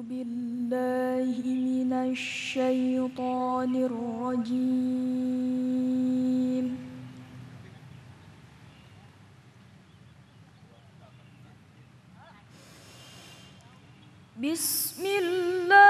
بالله من الشيطان الرجيم بسم الله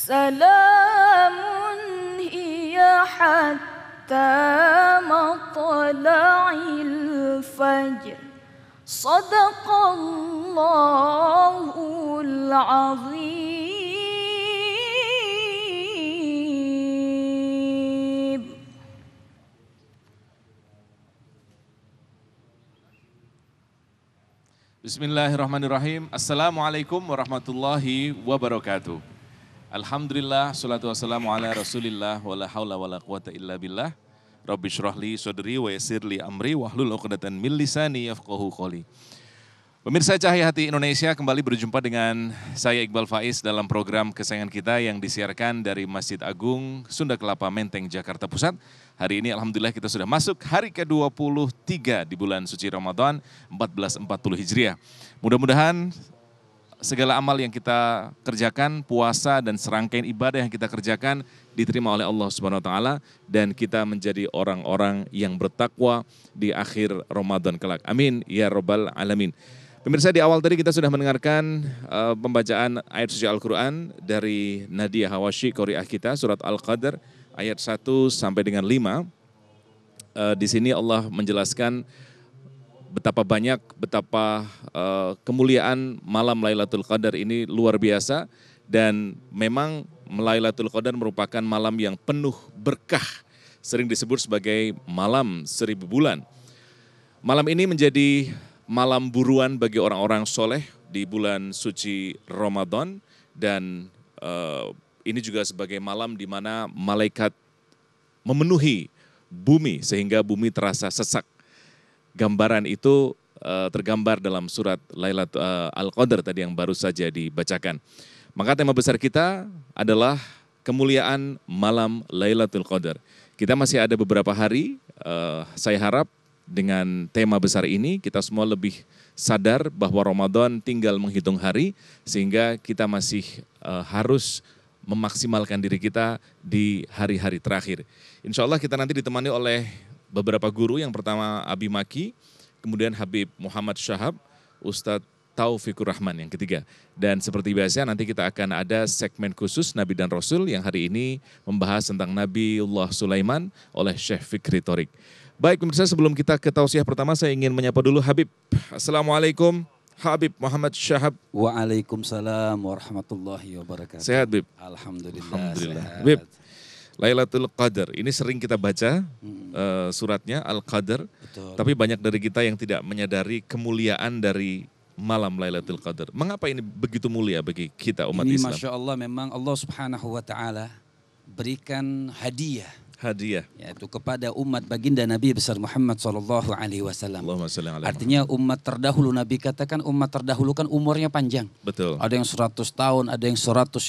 سلام هي حتى مطلع الفجر صدق الله العظيم بسم الله الرحمن الرحيم السلام عليكم ورحمه الله وبركاته Alhamdulillah, salatu wassalamu ala rasulillah, wala hawla wala quwata illa billah. Rabbi syrahli sodri wa yasirli amri wahlul uqdatan min lisani yafqahu qawli. Pemirsa Cahaya Hati Indonesia kembali berjumpa dengan saya Iqbal Faiz dalam program kesayangan kita yang disiarkan dari Masjid Agung Sunda Kelapa Menteng Jakarta Pusat. Hari ini Alhamdulillah kita sudah masuk hari ke-23 di bulan suci Ramadan 1440 Hijriah. Mudah-mudahan segala amal yang kita kerjakan, puasa dan serangkaian ibadah yang kita kerjakan diterima oleh Allah Subhanahu wa taala dan kita menjadi orang-orang yang bertakwa di akhir Ramadan kelak. Amin ya Robbal alamin. Pemirsa di awal tadi kita sudah mendengarkan uh, pembacaan ayat suci Al-Qur'an dari Nadia Hawashi Qari'ah kita surat Al-Qadr ayat 1 sampai dengan 5. Uh, eh, di sini Allah menjelaskan betapa banyak, betapa uh, kemuliaan malam Lailatul Qadar ini luar biasa dan memang Lailatul Qadar merupakan malam yang penuh berkah, sering disebut sebagai malam seribu bulan. Malam ini menjadi malam buruan bagi orang-orang soleh di bulan suci Ramadan dan uh, ini juga sebagai malam di mana malaikat memenuhi bumi sehingga bumi terasa sesak gambaran itu uh, tergambar dalam surat Lailat uh, Al-Qadar tadi yang baru saja dibacakan. Maka tema besar kita adalah kemuliaan malam Lailatul Qadar. Kita masih ada beberapa hari, uh, saya harap dengan tema besar ini kita semua lebih sadar bahwa Ramadan tinggal menghitung hari sehingga kita masih uh, harus memaksimalkan diri kita di hari-hari terakhir. Insya Allah kita nanti ditemani oleh beberapa guru yang pertama Abi Maki, kemudian Habib Muhammad Syahab, Ustadz Taufikur Rahman yang ketiga. Dan seperti biasa nanti kita akan ada segmen khusus Nabi dan Rasul yang hari ini membahas tentang Nabiullah Sulaiman oleh Syekh Fikri Torik. Baik pemirsa sebelum kita ke tausiah pertama saya ingin menyapa dulu Habib. Assalamualaikum. Habib Muhammad Syahab. Waalaikumsalam warahmatullahi wabarakatuh. Sehat, Bib. Alhamdulillah. Alhamdulillah. Sehat. Bib, Lailatul Qadar. Ini sering kita baca hmm. uh, suratnya Al-Qadar. Tapi banyak dari kita yang tidak menyadari kemuliaan dari malam Lailatul Qadar. Mengapa ini begitu mulia bagi kita umat ini, Islam? Masya Allah memang Allah subhanahu wa ta'ala berikan hadiah hadiah. Yaitu kepada umat baginda Nabi besar Muhammad sallallahu Alaihi Wasallam. Artinya umat terdahulu Nabi katakan umat terdahulu kan umurnya panjang. Betul. Ada yang 100 tahun, ada yang 150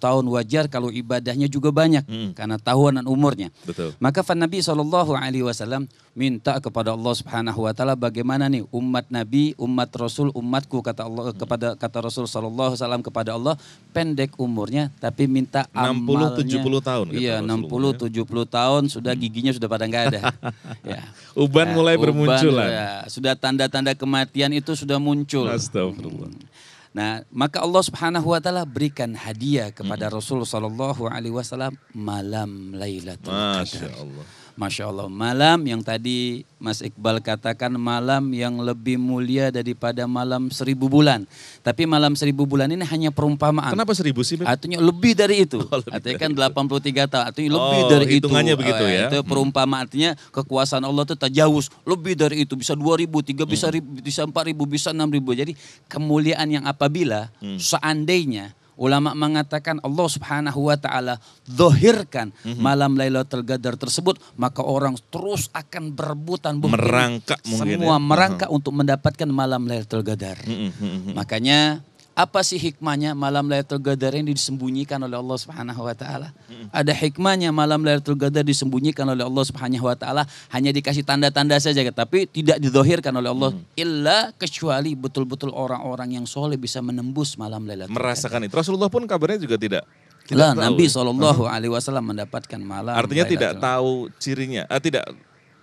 tahun. Wajar kalau ibadahnya juga banyak hmm. karena tahunan umurnya. Betul. Maka fan Nabi sallallahu Alaihi Wasallam minta kepada Allah Subhanahu Wa Taala bagaimana nih umat Nabi, umat Rasul, umatku kata Allah hmm. kepada kata Rasul sallallahu Alaihi Wasallam kepada Allah pendek umurnya tapi minta 60, amalnya. 70 tahun. Iya 60 70 tahun sudah hmm. giginya sudah pada nggak ada. ya. Uban ya, mulai bermunculan. Ya, sudah tanda-tanda kematian itu sudah muncul. Astagfirullah. Hmm. Nah, maka Allah Subhanahu wa taala berikan hadiah kepada hmm. Rasul sallallahu alaihi wasallam malam Lailatul Qadar. Masyaallah. Masya Allah. Malam yang tadi Mas Iqbal katakan malam yang lebih mulia daripada malam seribu bulan. Tapi malam seribu bulan ini hanya perumpamaan. Kenapa seribu sih? Artinya lebih dari itu. Oh, lebih artinya dari kan itu. 83 tahun. Artinya oh, lebih dari itu. Oh, begitu iya, ya. Itu hmm. perumpamaan. Artinya kekuasaan Allah itu terjauh. Lebih dari itu. Bisa dua ribu, tiga hmm. bisa empat ribu, bisa enam ribu. Jadi kemuliaan yang apabila hmm. seandainya Ulama mengatakan Allah Subhanahu wa taala zahirkan mm-hmm. malam Lailatul Qadar tersebut maka orang terus akan berebutan merangkak mungkin semua ya. merangkak uh-huh. untuk mendapatkan malam Lailatul Qadar. Mm-hmm. Makanya apa sih hikmahnya malam Lailatul Qadar ini disembunyikan oleh Allah Subhanahu wa taala? Ada hikmahnya malam Lailatul Qadar disembunyikan oleh Allah Subhanahu wa taala, hanya dikasih tanda-tanda saja tapi tidak didohirkan oleh Allah hmm. illa kecuali betul-betul orang-orang yang soleh bisa menembus malam Lailatul Qadar. Merasakan itu. Rasulullah pun kabarnya juga tidak tidak lah, Nabi ya. Shallallahu Alaihi Wasallam mendapatkan malam. Artinya tidak tahu cirinya, ah, tidak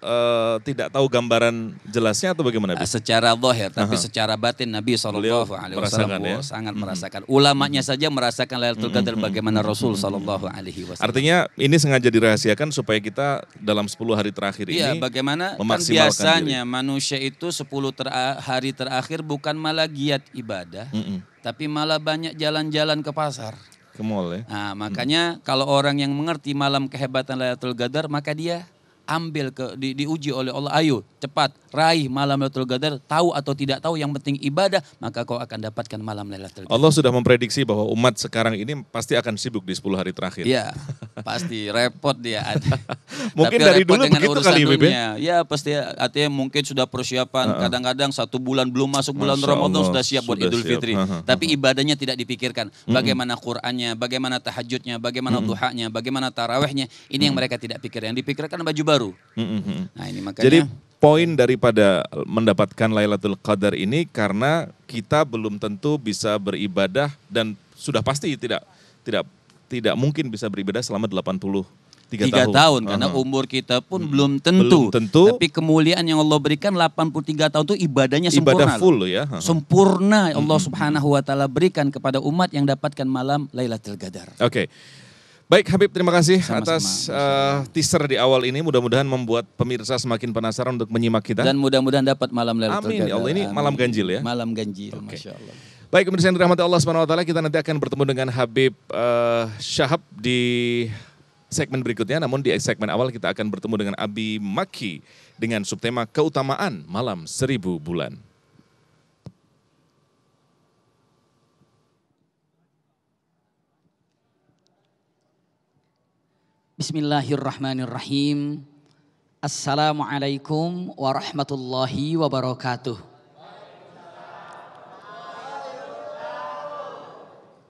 Eh, tidak tahu gambaran jelasnya atau bagaimana? Eh, secara zahir, tapi -huh. secara batin Nabi Shallallahu Alaihi Wasallam ya? sangat hmm. merasakan. Ulamanya saja merasakan Lailatul mhm, Qadar hmm. bagaimana mhm, Rasul mhm, Shallallahu Alaihi Wasallam. Artinya ini sengaja dirahasiakan supaya kita dalam 10 hari terakhir iya, ini. Iya, bagaimana? Kan biasanya diri. manusia itu 10 ter hari terakhir bukan malah giat ibadah, hmm. tapi malah banyak jalan-jalan ke pasar ke mall ya. Nah, makanya hmm. kalau orang yang mengerti malam kehebatan Lailatul Qadar, maka dia ambil ke di, diuji oleh Allah ayo cepat raih malam Lailatul Qadar tahu atau tidak tahu yang penting ibadah maka kau akan dapatkan malam Lailatul Qadar. Allah sudah memprediksi bahwa umat sekarang ini pasti akan sibuk di 10 hari terakhir. ya pasti repot dia. mungkin Tapi dari dulu begitu kali Bebe? Iya, ya pasti artinya mungkin sudah persiapan. Kadang-kadang satu bulan belum masuk bulan Masya Ramadan Allah. sudah siap buat sudah Idul siap. Fitri. Tapi ibadahnya tidak dipikirkan. Bagaimana Qur'annya, bagaimana tahajudnya, bagaimana duhanya, bagaimana tarawehnya. Ini yang mereka tidak pikir. Yang dipikirkan baju baru. Nah ini makanya. Jadi poin daripada mendapatkan Lailatul Qadar ini karena kita belum tentu bisa beribadah dan sudah pasti tidak tidak tidak mungkin bisa beribadah selama 80 tiga, tiga tahun. tahun karena uh -huh. umur kita pun hmm. belum tentu. Belum tentu. Tapi kemuliaan yang Allah berikan 83 tahun itu ibadahnya sempurna. Ibadah full ya. Uh -huh. Sempurna Allah hmm. Subhanahu wa taala berikan kepada umat yang dapatkan malam Lailatul Qadar. Oke. Okay. Baik Habib, terima kasih Sama-sama. atas uh, teaser di awal ini. Mudah-mudahan membuat pemirsa semakin penasaran untuk menyimak kita. Dan mudah-mudahan dapat malam Lailatul Qadar. Amin. Ya Allah, ini Amin. malam ganjil ya. Malam ganjil, okay. Masya Allah. Baik, kemudian dirahmati Allah Subhanahu wa taala, kita nanti akan bertemu dengan Habib uh, Syahab di segmen berikutnya. Namun di segmen awal kita akan bertemu dengan Abi Maki dengan subtema keutamaan malam seribu bulan. Bismillahirrahmanirrahim. Assalamualaikum warahmatullahi wabarakatuh.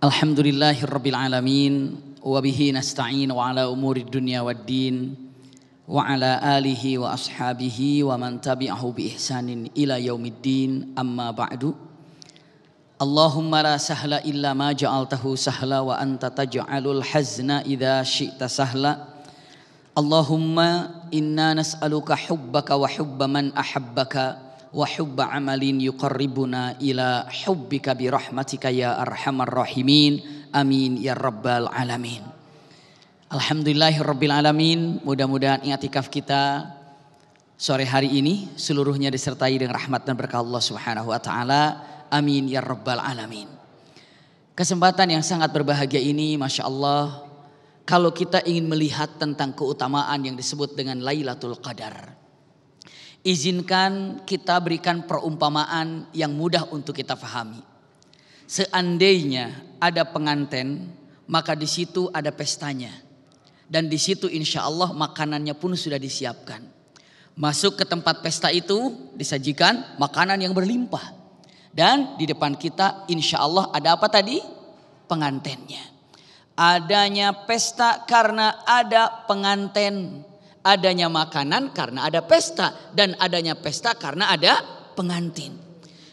Alhamdulillahirrabbilalamin Wabihi nasta'in wa ala umuri dunia wa din Wa ala alihi wa ashabihi wa man tabi'ahu bi ihsanin ila yaumiddin amma ba'du Allahumma la sahla illa ma ja'altahu sahla wa anta taj'alul hazna idha syi'ta sahla Allahumma inna nas'aluka hubbaka wa hubba man ahabbaka wa hubba amalin yuqarribuna ila hubbika bi rahmatika ya arhamar rahimin amin ya rabbal alamin Alhamdulillahirabbil alamin mudah-mudahan i'tikaf kita sore hari ini seluruhnya disertai dengan rahmat dan berkah Allah Subhanahu wa taala amin ya rabbal alamin Kesempatan yang sangat berbahagia ini Masya Allah kalau kita ingin melihat tentang keutamaan yang disebut dengan Lailatul Qadar. Izinkan kita berikan perumpamaan yang mudah untuk kita fahami. Seandainya ada penganten, maka di situ ada pestanya. Dan di situ insya Allah makanannya pun sudah disiapkan. Masuk ke tempat pesta itu disajikan makanan yang berlimpah. Dan di depan kita insya Allah ada apa tadi? Pengantennya. Adanya pesta karena ada penganten adanya makanan karena ada pesta dan adanya pesta karena ada pengantin.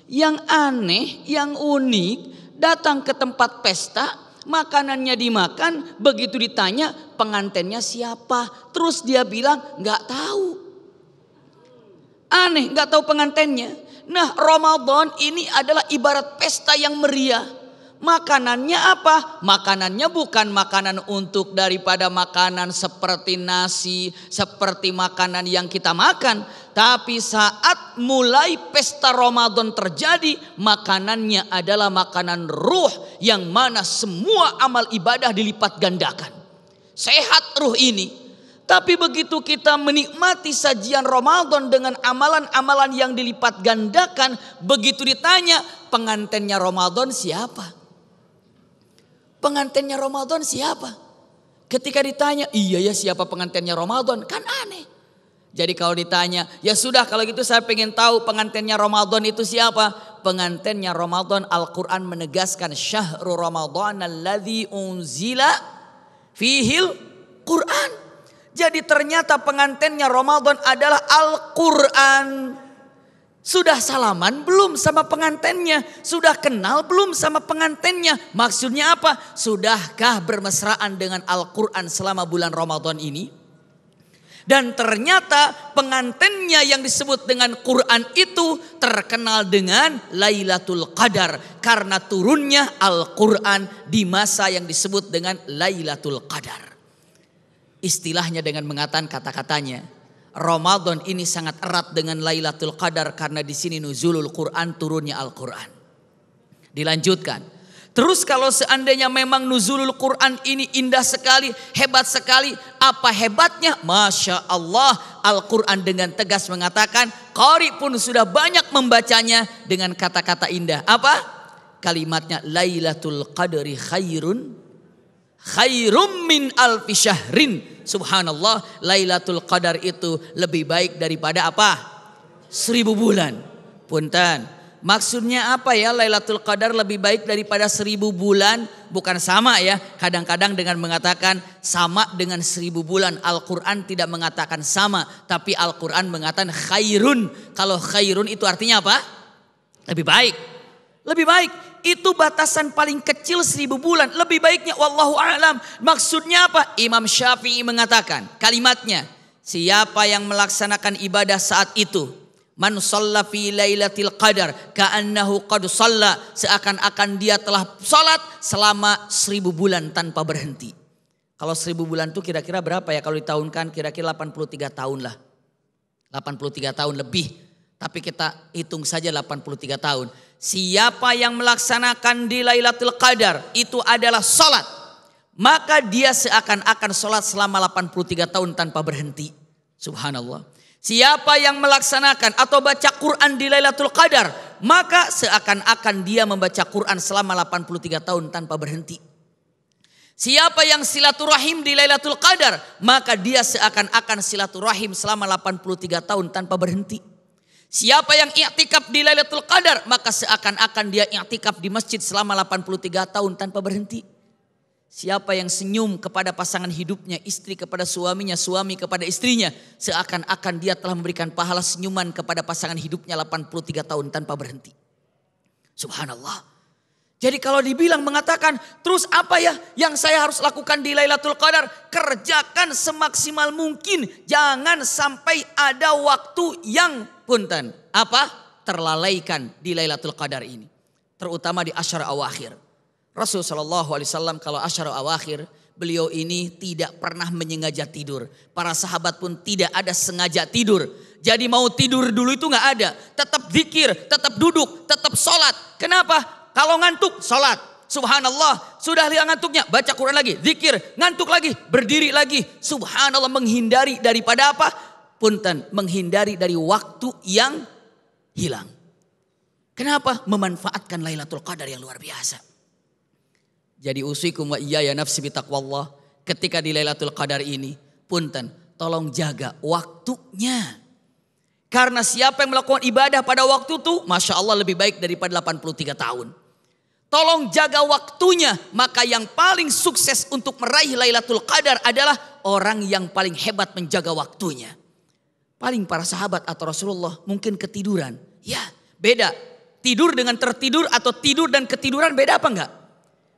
Yang aneh, yang unik, datang ke tempat pesta, makanannya dimakan, begitu ditanya pengantennya siapa, terus dia bilang nggak tahu. Aneh, nggak tahu pengantennya Nah, Ramadan ini adalah ibarat pesta yang meriah Makanannya apa? Makanannya bukan makanan untuk daripada makanan seperti nasi, seperti makanan yang kita makan. Tapi saat mulai pesta Ramadan terjadi, makanannya adalah makanan ruh yang mana semua amal ibadah dilipat gandakan. Sehat ruh ini, tapi begitu kita menikmati sajian Ramadan dengan amalan-amalan yang dilipat gandakan, begitu ditanya pengantinnya Ramadan siapa? pengantinnya Ramadan siapa? Ketika ditanya, iya ya siapa pengantinnya Ramadan? Kan aneh. Jadi kalau ditanya, ya sudah kalau gitu saya pengen tahu pengantinnya Ramadan itu siapa? Pengantinnya Ramadan Al-Quran menegaskan syahrul Ramadan alladhi unzila fihil Quran. Jadi ternyata pengantinnya Ramadan adalah Al-Quran. Sudah salaman belum sama pengantennya? Sudah kenal belum sama pengantennya? Maksudnya apa? Sudahkah bermesraan dengan Al-Quran selama bulan Ramadan ini? Dan ternyata pengantennya yang disebut dengan Quran itu terkenal dengan Lailatul Qadar. Karena turunnya Al-Quran di masa yang disebut dengan Lailatul Qadar. Istilahnya dengan mengatakan kata-katanya Ramadan ini sangat erat dengan Lailatul Qadar karena di sini nuzulul Quran turunnya Al-Qur'an. Dilanjutkan. Terus kalau seandainya memang nuzulul Quran ini indah sekali, hebat sekali, apa hebatnya? Masya Allah, Al-Quran dengan tegas mengatakan, Qari pun sudah banyak membacanya dengan kata-kata indah. Apa? Kalimatnya, Lailatul Qadri khairun, khairum min alfi syahrin Subhanallah, Lailatul Qadar itu lebih baik daripada apa? Seribu bulan. Punten. Maksudnya apa ya Lailatul Qadar lebih baik daripada seribu bulan? Bukan sama ya. Kadang-kadang dengan mengatakan sama dengan seribu bulan. Al-Quran tidak mengatakan sama. Tapi Al-Quran mengatakan khairun. Kalau khairun itu artinya apa? Lebih baik. Lebih baik itu batasan paling kecil seribu bulan. Lebih baiknya wallahu alam. Maksudnya apa? Imam Syafi'i mengatakan kalimatnya, siapa yang melaksanakan ibadah saat itu Man shalla fi lailatil qadar ka'annahu qad shalla seakan-akan dia telah salat selama seribu bulan tanpa berhenti. Kalau seribu bulan itu kira-kira berapa ya kalau ditahunkan kira-kira 83 tahun lah. 83 tahun lebih. Tapi kita hitung saja 83 tahun. Siapa yang melaksanakan di Lailatul Qadar itu adalah salat, maka dia seakan-akan salat selama 83 tahun tanpa berhenti. Subhanallah. Siapa yang melaksanakan atau baca Quran di Lailatul Qadar, maka seakan-akan dia membaca Quran selama 83 tahun tanpa berhenti. Siapa yang silaturahim di Lailatul Qadar, maka dia seakan-akan silaturahim selama 83 tahun tanpa berhenti. Siapa yang iktikaf di Lailatul Qadar, maka seakan-akan dia iktikaf di masjid selama 83 tahun tanpa berhenti. Siapa yang senyum kepada pasangan hidupnya, istri kepada suaminya, suami kepada istrinya, seakan-akan dia telah memberikan pahala senyuman kepada pasangan hidupnya 83 tahun tanpa berhenti. Subhanallah. Jadi kalau dibilang mengatakan, terus apa ya yang saya harus lakukan di Lailatul Qadar? Kerjakan semaksimal mungkin, jangan sampai ada waktu yang punten. Apa? Terlalaikan di Lailatul Qadar ini. Terutama di Ashar Awakhir. Rasul Shallallahu Alaihi Wasallam kalau Ashar Awakhir beliau ini tidak pernah menyengaja tidur. Para sahabat pun tidak ada sengaja tidur. Jadi mau tidur dulu itu nggak ada. Tetap zikir, tetap duduk, tetap sholat. Kenapa? Kalau ngantuk, salat. Subhanallah, sudah lihat ngantuknya, baca Quran lagi, zikir, ngantuk lagi, berdiri lagi. Subhanallah menghindari daripada apa? Punten, menghindari dari waktu yang hilang. Kenapa? Memanfaatkan Lailatul Qadar yang luar biasa. Jadi usikum wa iya ya nafsi bitakwallah. Ketika di Lailatul Qadar ini, punten, tolong jaga waktunya. Karena siapa yang melakukan ibadah pada waktu itu, Masya Allah lebih baik daripada 83 tahun. Tolong jaga waktunya, maka yang paling sukses untuk meraih Lailatul Qadar adalah orang yang paling hebat menjaga waktunya. Paling para sahabat atau Rasulullah mungkin ketiduran. Ya, beda. Tidur dengan tertidur atau tidur dan ketiduran beda apa enggak?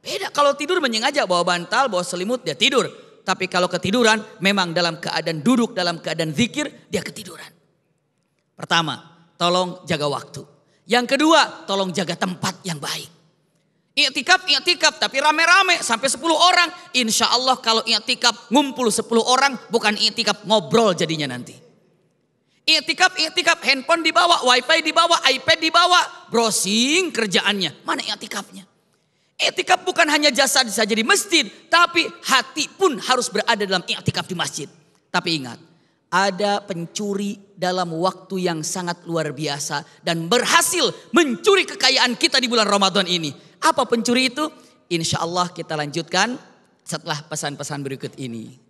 Beda. Kalau tidur menyengaja bawa bantal, bawa selimut dia tidur. Tapi kalau ketiduran memang dalam keadaan duduk, dalam keadaan zikir dia ketiduran. Pertama, tolong jaga waktu. Yang kedua, tolong jaga tempat yang baik. Iktikaf, iktikaf, tapi rame-rame sampai 10 orang. Insya Allah kalau iktikaf ngumpul 10 orang, bukan iktikaf ngobrol jadinya nanti. Iktikaf, iktikaf, handphone dibawa, wifi dibawa, iPad dibawa, browsing kerjaannya. Mana iktikafnya? Iktikaf bukan hanya jasad saja di masjid, tapi hati pun harus berada dalam iktikaf di masjid. Tapi ingat, ada pencuri dalam waktu yang sangat luar biasa dan berhasil mencuri kekayaan kita di bulan Ramadan ini apa pencuri itu? Insya Allah kita lanjutkan setelah pesan-pesan berikut ini.